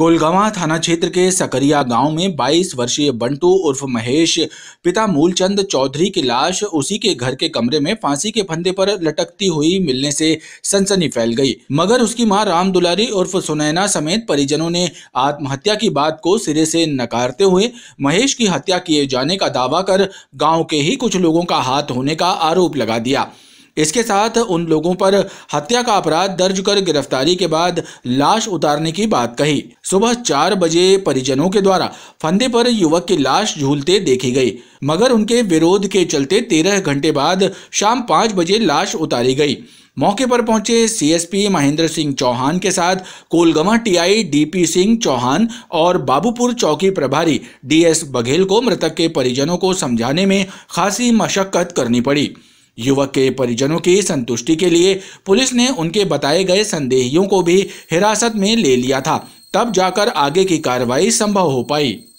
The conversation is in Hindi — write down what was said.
कोलगावा थाना क्षेत्र के सकरिया गांव में 22 वर्षीय बंटू उर्फ महेश पिता मूलचंद चौधरी की लाश उसी के घर के कमरे में फांसी के फंदे पर लटकती हुई मिलने से सनसनी फैल गई मगर उसकी मां राम दुलारी उर्फ सुनैना समेत परिजनों ने आत्महत्या की बात को सिरे से नकारते हुए महेश की हत्या किए जाने का दावा कर गाँव के ही कुछ लोगों का हाथ होने का आरोप लगा दिया इसके साथ उन लोगों पर हत्या का अपराध दर्ज कर गिरफ्तारी के बाद लाश उतारने की बात कही सुबह चार बजे परिजनों के द्वारा फंदे पर युवक की लाश झूलते देखी गई मगर उनके विरोध के चलते तेरह घंटे बाद शाम पाँच बजे लाश उतारी गई मौके पर पहुंचे सीएसपी महेंद्र सिंह चौहान के साथ कोलगमा टीआई डीपी सिंह चौहान और बाबूपुर चौकी प्रभारी डीएस बघेल को मृतक के परिजनों को समझाने में खासी मशक्कत करनी पड़ी युवक के परिजनों की संतुष्टि के लिए पुलिस ने उनके बताए गए संदेहियों को भी हिरासत में ले लिया था तब जाकर आगे की कार्रवाई संभव हो पाई